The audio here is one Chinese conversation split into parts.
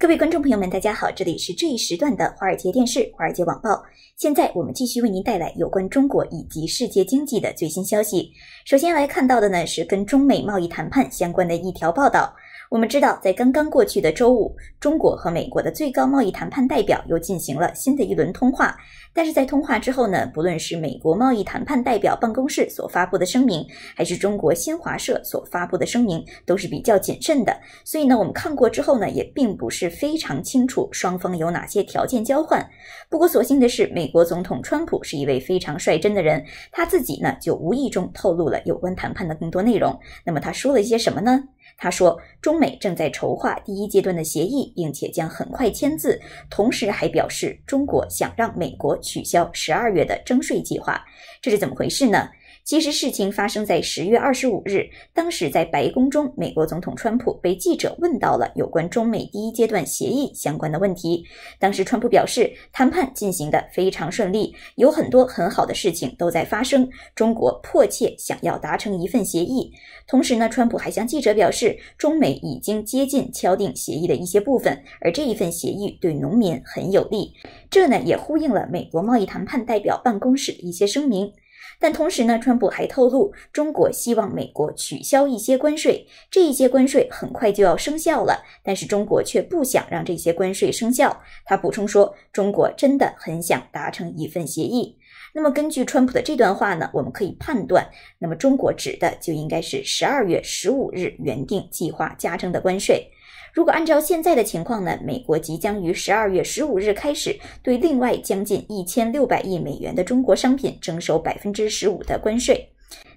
各位观众朋友们，大家好，这里是这一时段的《华尔街电视》《华尔街网报》，现在我们继续为您带来有关中国以及世界经济的最新消息。首先来看到的呢是跟中美贸易谈判相关的一条报道。我们知道，在刚刚过去的周五，中国和美国的最高贸易谈判代表又进行了新的一轮通话。但是在通话之后呢，不论是美国贸易谈判代表办公室所发布的声明，还是中国新华社所发布的声明，都是比较谨慎的。所以呢，我们看过之后呢，也并不是非常清楚双方有哪些条件交换。不过，所幸的是，美国总统川普是一位非常率真的人，他自己呢就无意中透露了有关谈判的更多内容。那么，他说了一些什么呢？他说，中美正在筹划第一阶段的协议，并且将很快签字。同时，还表示中国想让美国取消十二月的征税计划，这是怎么回事呢？其实事情发生在十月二十五日，当时在白宫中，美国总统川普被记者问到了有关中美第一阶段协议相关的问题。当时川普表示，谈判进行的非常顺利，有很多很好的事情都在发生。中国迫切想要达成一份协议。同时呢，川普还向记者表示，中美已经接近敲定协议的一些部分，而这一份协议对农民很有利。这呢，也呼应了美国贸易谈判代表办公室的一些声明。但同时呢，川普还透露，中国希望美国取消一些关税，这一些关税很快就要生效了，但是中国却不想让这些关税生效。他补充说，中国真的很想达成一份协议。那么根据川普的这段话呢，我们可以判断，那么中国指的就应该是十二月十五日原定计划加征的关税。如果按照现在的情况呢，美国即将于十二月十五日开始对另外将近一千六百亿美元的中国商品征收百分之十五的关税。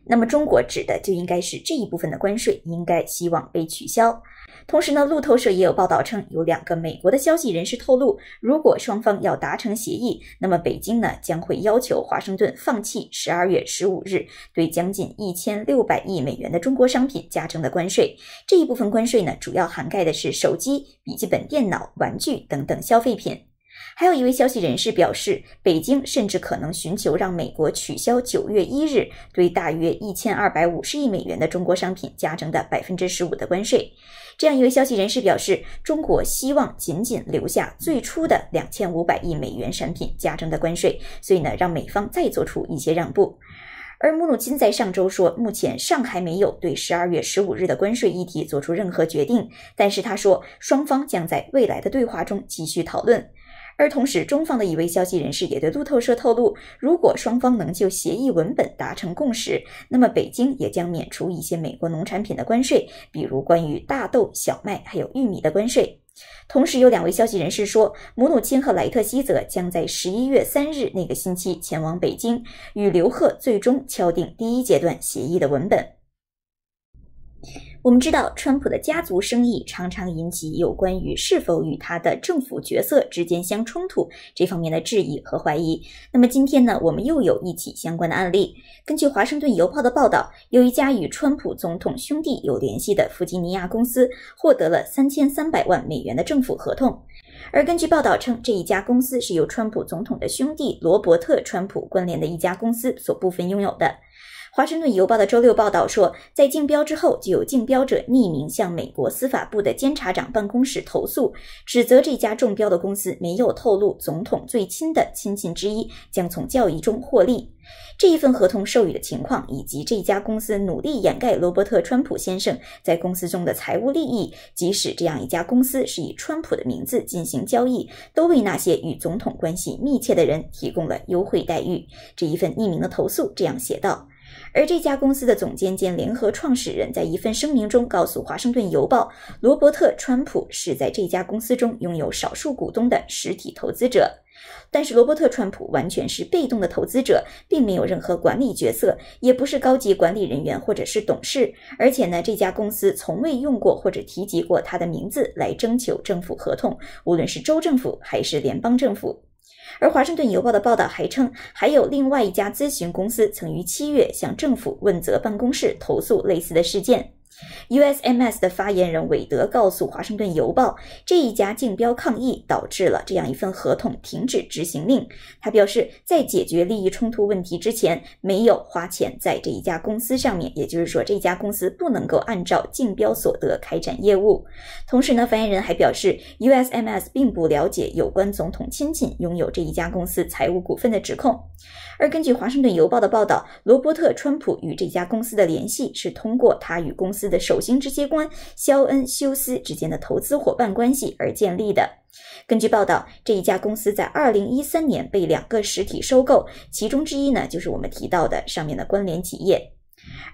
那么中国指的就应该是这一部分的关税，应该希望被取消。同时呢，路透社也有报道称，有两个美国的消息人士透露，如果双方要达成协议，那么北京呢将会要求华盛顿放弃十二月十五日对将近一千六百亿美元的中国商品加征的关税。这一部分关税呢，主要涵盖的是手机、笔记本电脑、玩具等等消费品。还有一位消息人士表示，北京甚至可能寻求让美国取消九月一日对大约一千二百五十亿美元的中国商品加征的百分之十五的关税。这样一位消息人士表示，中国希望仅仅留下最初的两千五百亿美元产品加征的关税，所以呢，让美方再做出一些让步。而穆鲁金在上周说，目前尚还没有对十二月十五日的关税议题做出任何决定，但是他说，双方将在未来的对话中继续讨论。而同时，中方的一位消息人士也对路透社透露，如果双方能就协议文本达成共识，那么北京也将免除一些美国农产品的关税，比如关于大豆、小麦还有玉米的关税。同时，有两位消息人士说，母努钦和莱特希则将在十一月三日那个星期前往北京，与刘鹤最终敲定第一阶段协议的文本。我们知道，川普的家族生意常常引起有关于是否与他的政府角色之间相冲突这方面的质疑和怀疑。那么今天呢，我们又有一起相关的案例。根据《华盛顿邮报》的报道，有一家与川普总统兄弟有联系的弗吉尼亚公司获得了三千三百万美元的政府合同。而根据报道称，这一家公司是由川普总统的兄弟罗伯特·川普关联的一家公司所部分拥有的。《华盛顿邮报》的周六报道说，在竞标之后，就有竞标者匿名向美国司法部的监察长办公室投诉，指责这家中标的公司没有透露总统最亲的亲戚之一将从交易中获利。这一份合同授予的情况，以及这家公司努力掩盖罗伯特·川普先生在公司中的财务利益，即使这样一家公司是以川普的名字进行交易，都为那些与总统关系密切的人提供了优惠待遇。这一份匿名的投诉这样写道。而这家公司的总监兼联合创始人在一份声明中告诉《华盛顿邮报》，罗伯特·川普是在这家公司中拥有少数股东的实体投资者。但是，罗伯特·川普完全是被动的投资者，并没有任何管理角色，也不是高级管理人员或者是董事。而且呢，这家公司从未用过或者提及过他的名字来征求政府合同，无论是州政府还是联邦政府。而《华盛顿邮报》的报道还称，还有另外一家咨询公司曾于七月向政府问责办公室投诉类似的事件。USMS 的发言人韦德告诉《华盛顿邮报》，这一家竞标抗议导致了这样一份合同停止执行令。他表示，在解决利益冲突问题之前，没有花钱在这一家公司上面，也就是说，这家公司不能够按照竞标所得开展业务。同时呢，发言人还表示，USMS 并不了解有关总统亲戚拥有这一家公司财务股份的指控。而根据《华盛顿邮报》的报道，罗伯特·川普与这家公司的联系是通过他与公司。的首席执行官肖恩·休斯之间的投资伙伴关系而建立的。根据报道，这一家公司在2013年被两个实体收购，其中之一呢就是我们提到的上面的关联企业。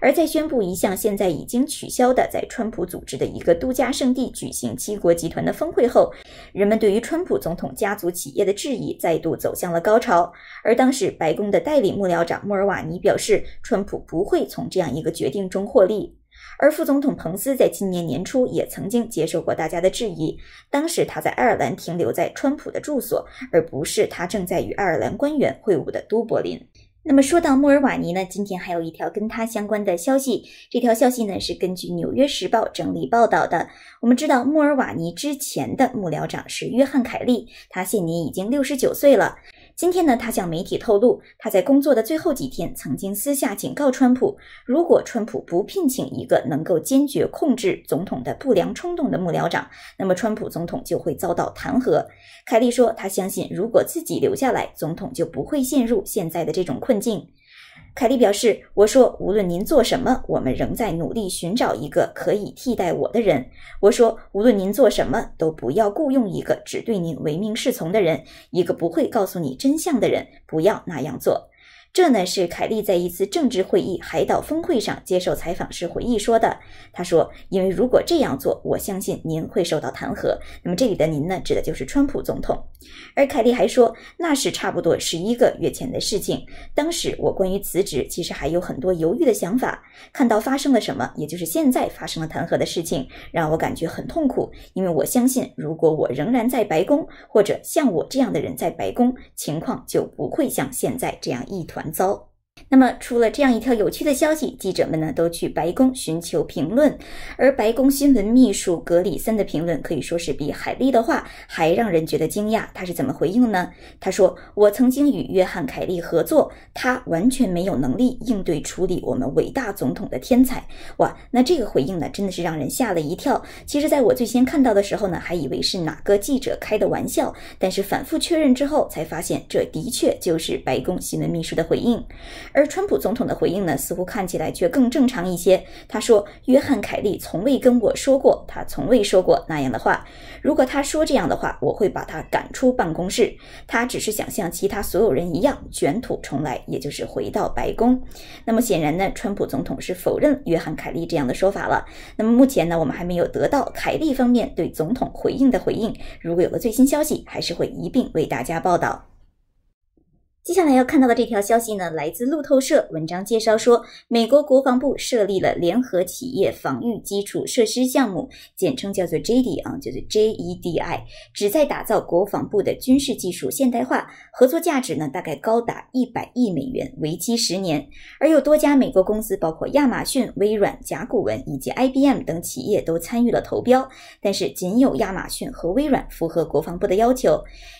而在宣布一项现在已经取消的在川普组织的一个度假胜地举行七国集团的峰会后，人们对于川普总统家族企业的质疑再度走向了高潮。而当时白宫的代理幕僚长莫尔瓦尼表示，川普不会从这样一个决定中获利。而副总统彭斯在今年年初也曾经接受过大家的质疑，当时他在爱尔兰停留在川普的住所，而不是他正在与爱尔兰官员会晤的都柏林。那么说到莫尔瓦尼呢？今天还有一条跟他相关的消息，这条消息呢是根据《纽约时报》整理报道的。我们知道莫尔瓦尼之前的幕僚长是约翰凯利，他现年已经六十九岁了。今天呢，他向媒体透露，他在工作的最后几天，曾经私下警告川普，如果川普不聘请一个能够坚决控制总统的不良冲动的幕僚长，那么川普总统就会遭到弹劾。凯利说，他相信，如果自己留下来，总统就不会陷入现在的这种困境。凯利表示：“我说，无论您做什么，我们仍在努力寻找一个可以替代我的人。我说，无论您做什么，都不要雇佣一个只对您唯命是从的人，一个不会告诉你真相的人。不要那样做。”这呢是凯利在一次政治会议海岛峰会上接受采访时回忆说的。他说：“因为如果这样做，我相信您会受到弹劾。”那么这里的您呢，指的就是川普总统。而凯利还说，那是差不多十一个月前的事情。当时我关于辞职其实还有很多犹豫的想法。看到发生了什么，也就是现在发生了弹劾的事情，让我感觉很痛苦。因为我相信，如果我仍然在白宫，或者像我这样的人在白宫，情况就不会像现在这样一团。完遭。那么出了这样一条有趣的消息，记者们呢都去白宫寻求评论，而白宫新闻秘书格里森的评论可以说是比海利的话还让人觉得惊讶。他是怎么回应呢？他说：“我曾经与约翰·凯利合作，他完全没有能力应对处理我们伟大总统的天才。”哇，那这个回应呢真的是让人吓了一跳。其实，在我最先看到的时候呢，还以为是哪个记者开的玩笑，但是反复确认之后才发现，这的确就是白宫新闻秘书的回应。而川普总统的回应呢，似乎看起来却更正常一些。他说：“约翰·凯利从未跟我说过，他从未说过那样的话。如果他说这样的话，我会把他赶出办公室。他只是想像其他所有人一样卷土重来，也就是回到白宫。”那么显然呢，川普总统是否认约翰·凯利这样的说法了。那么目前呢，我们还没有得到凯利方面对总统回应的回应。如果有了最新消息，还是会一并为大家报道。接下来要看到的这条消息呢，来自路透社。文章介绍说，美国国防部设立了联合企业防御基础设施项目，简称叫做 j d 啊，就是 JEDI，旨在打造国防部的军事技术现代化合作价值呢，大概高达一百亿美元，为期十年。而有多家美国公司，包括亚马逊、微软、甲骨文以及 IBM 等企业都参与了投标，但是仅有亚马逊和微软符合国防部的要求。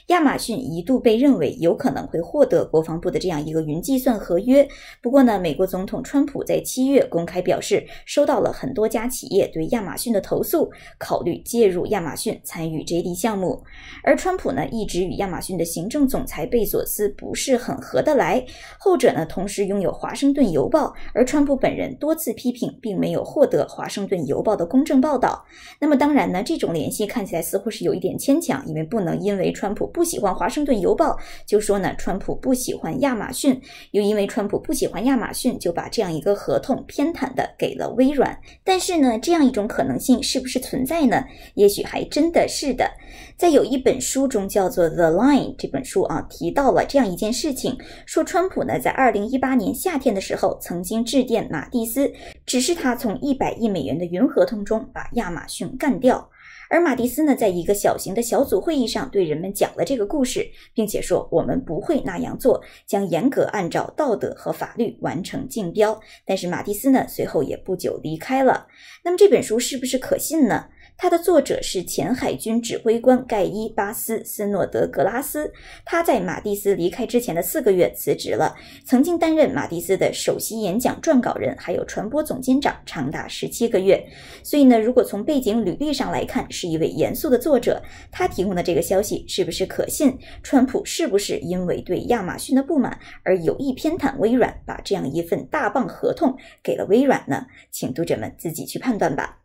亚马逊一度被认为有可能会获。的国防部的这样一个云计算合约。不过呢，美国总统川普在七月公开表示，收到了很多家企业对亚马逊的投诉，考虑介入亚马逊参与 JD 项目。而川普呢，一直与亚马逊的行政总裁贝佐斯不是很合得来。后者呢，同时拥有《华盛顿邮报》，而川普本人多次批评，并没有获得《华盛顿邮报》的公正报道。那么当然呢，这种联系看起来似乎是有一点牵强，因为不能因为川普不喜欢《华盛顿邮报》，就说呢川普。不喜欢亚马逊，又因为川普不喜欢亚马逊，就把这样一个合同偏袒的给了微软。但是呢，这样一种可能性是不是存在呢？也许还真的是的。在有一本书中，叫做《The Line》这本书啊，提到了这样一件事情，说川普呢在二零一八年夏天的时候，曾经致电马蒂斯，只是他从一百亿美元的云合同中把亚马逊干掉。而马蒂斯呢，在一个小型的小组会议上对人们讲了这个故事，并且说：“我们不会那样做，将严格按照道德和法律完成竞标。”但是马蒂斯呢，随后也不久离开了。那么这本书是不是可信呢？他的作者是前海军指挥官盖伊·巴斯·斯诺德格拉斯，他在马蒂斯离开之前的四个月辞职了，曾经担任马蒂斯的首席演讲撰稿人，还有传播总监长，长达十七个月。所以呢，如果从背景履历上来看，是一位严肃的作者。他提供的这个消息是不是可信？川普是不是因为对亚马逊的不满而有意偏袒微软，把这样一份大棒合同给了微软呢？请读者们自己去判断吧。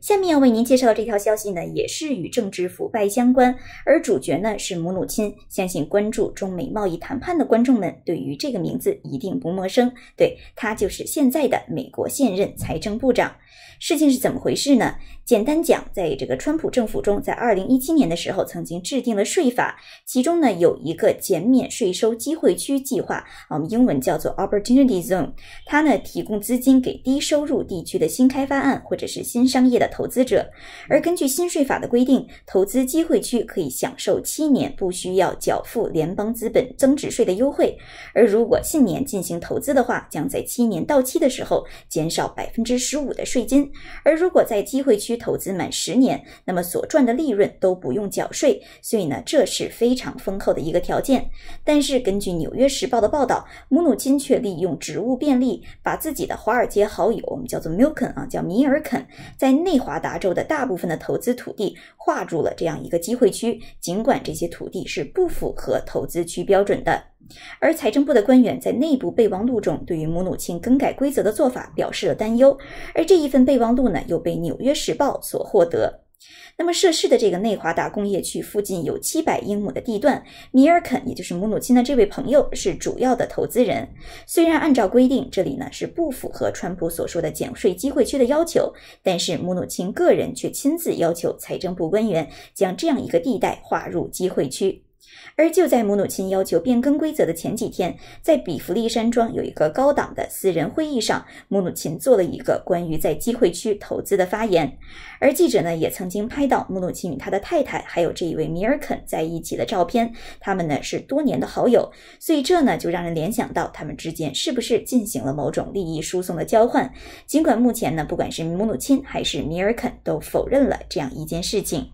下面要为您介绍的这条消息呢，也是与政治腐败相关，而主角呢是母乳亲。相信关注中美贸易谈判的观众们，对于这个名字一定不陌生。对，他就是现在的美国现任财政部长。事情是怎么回事呢？简单讲，在这个川普政府中，在二零一七年的时候，曾经制定了税法，其中呢有一个减免税收机会区计划，我们英文叫做 Opportunity Zone，它呢提供资金给低收入地区的新开发案或者是新商业的。投资者，而根据新税法的规定，投资机会区可以享受七年不需要缴付联邦资本增值税的优惠。而如果近年进行投资的话，将在七年到期的时候减少百分之十五的税金。而如果在机会区投资满十年，那么所赚的利润都不用缴税。所以呢，这是非常丰厚的一个条件。但是根据《纽约时报》的报道，姆努钦却利用职务便利，把自己的华尔街好友，我们叫做 Milken 啊，叫米尔肯，在内。密华达州的大部分的投资土地划入了这样一个机会区，尽管这些土地是不符合投资区标准的。而财政部的官员在内部备忘录中，对于母乳清更改规则的做法表示了担忧。而这一份备忘录呢，又被《纽约时报》所获得。那么，涉事的这个内华达工业区附近有七百英亩的地段，米尔肯，也就是姆努钦的这位朋友，是主要的投资人。虽然按照规定，这里呢是不符合川普所说的减税机会区的要求，但是姆努钦个人却亲自要求财政部官员将这样一个地带划入机会区。而就在母努钦要求变更规则的前几天，在比弗利山庄有一个高档的私人会议上，母努钦做了一个关于在机会区投资的发言。而记者呢，也曾经拍到母努钦与他的太太还有这一位米尔肯在一起的照片。他们呢是多年的好友，所以这呢就让人联想到他们之间是不是进行了某种利益输送的交换。尽管目前呢，不管是母努钦还是米尔肯都否认了这样一件事情。